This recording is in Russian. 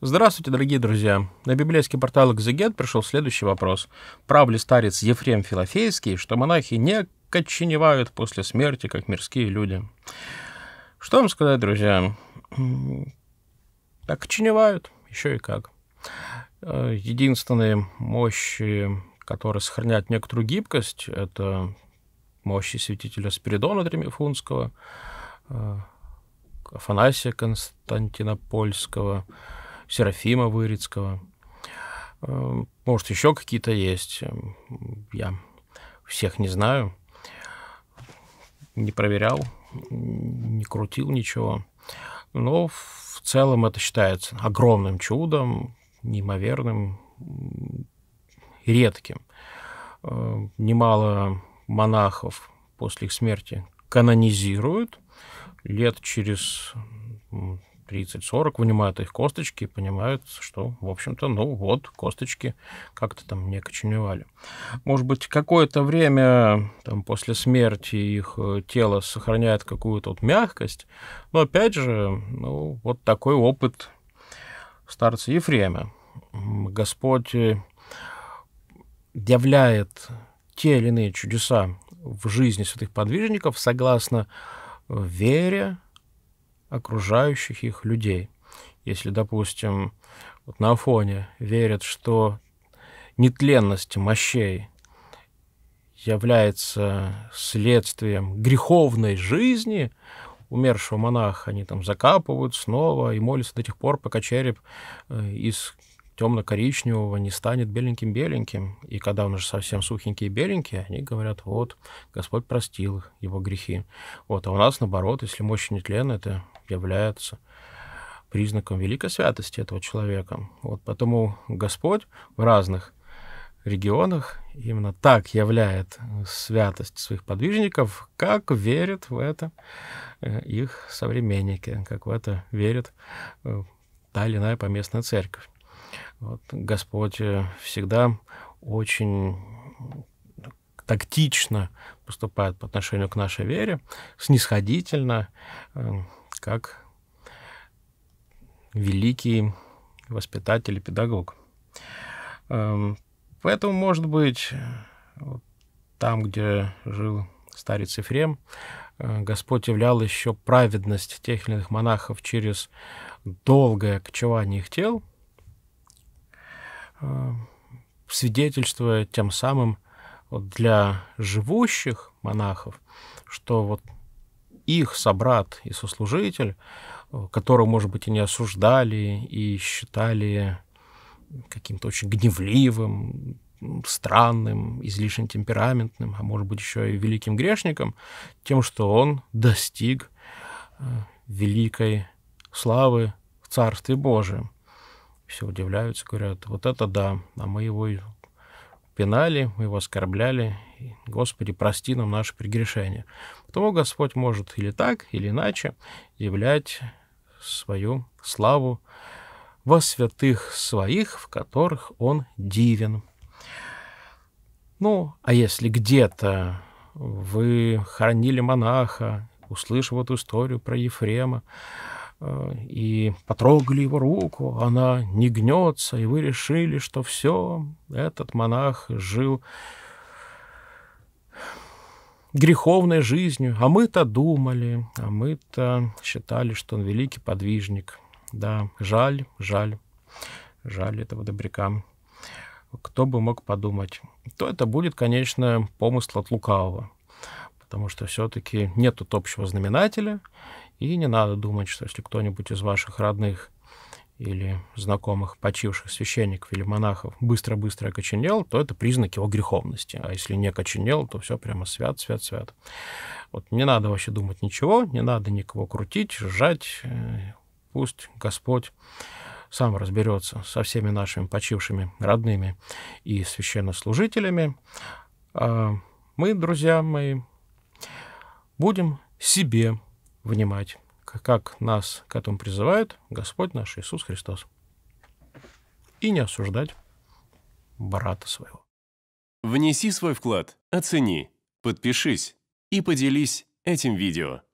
Здравствуйте, дорогие друзья! На библейский портал «Экзегет» пришел следующий вопрос. Прав ли старец Ефрем Филофейский, что монахи не коченевают после смерти, как мирские люди? Что вам сказать, друзья? Так коченевают, еще и как. Э, Единственные мощи, э, которые сохраняют некоторую гибкость, это мощи святителя Спиридона Тремифунского, э, Афанасия Константинопольского, Серафима Вырицкого. Э, может, еще какие-то есть. Э, я всех не знаю. Не проверял, не крутил ничего. Но в целом это считается огромным чудом, неимоверным, редким. Э, немало монахов после их смерти канонизируют лет через 30-40 вынимают их косточки и понимают, что, в общем-то, ну вот, косточки как-то там не коченевали. Может быть, какое-то время там, после смерти их э, тело сохраняет какую-то вот мягкость, но опять же, ну, вот такой опыт старца Ефрема. Господь э, являет те или иные чудеса в жизни святых подвижников согласно вере, окружающих их людей. Если, допустим, вот на фоне верят, что нетленность мощей является следствием греховной жизни умершего монаха, они там закапывают снова и молятся до тех пор, пока череп э, из темно-коричневого не станет беленьким-беленьким. И когда он уже совсем сухенькие и беленькие, они говорят, вот, Господь простил его грехи. Вот, а у нас, наоборот, если мощь нетлен, это является признаком великой святости этого человека. Вот, поэтому Господь в разных регионах именно так являет святость своих подвижников, как верят в это э, их современники, как в это верит э, та или иная поместная церковь. Вот Господь э, всегда очень тактично поступает по отношению к нашей вере, снисходительно, э, как великий воспитатель и педагог. Эм, поэтому, может быть, там, где жил старец Ефрем, э, Господь являл еще праведность тех или иных монахов через долгое кочевание их тел – Э, свидетельствуя тем самым вот для живущих монахов, что вот их собрат и сослужитель, э, которого, может быть, и не осуждали, и считали каким-то очень гневливым, странным, излишне темпераментным, а может быть, еще и великим грешником, тем, что он достиг э, великой славы в Царстве Божьем все удивляются, говорят, вот это да, а мы его пинали, мы его оскорбляли, Господи, прости нам наши прегрешения. Потому Господь может или так, или иначе являть свою славу во святых своих, в которых Он дивен. Ну, а если где-то вы хоронили монаха, услышав эту историю про Ефрема, Э, и потрогали его руку, она не гнется, и вы решили, что все, этот монах жил греховной жизнью, а мы-то думали, а мы-то считали, что он великий подвижник. Да, жаль, жаль, жаль этого добряка. Кто бы мог подумать, то это будет, конечно, помысл от лукавого, потому что все-таки нет тут общего знаменателя, и не надо думать, что если кто-нибудь из ваших родных или знакомых почивших священников или монахов быстро-быстро окоченел, то это признак его греховности. А если не окоченел, то все прямо свят, свят, свят. Вот не надо вообще думать ничего, не надо никого крутить, сжать. Э, пусть Господь сам разберется со всеми нашими почившими родными и священнослужителями. А мы, друзья мои, будем себе внимать, как нас к этому призывает Господь наш Иисус Христос. И не осуждать брата своего. Внеси свой вклад, оцени, подпишись и поделись этим видео.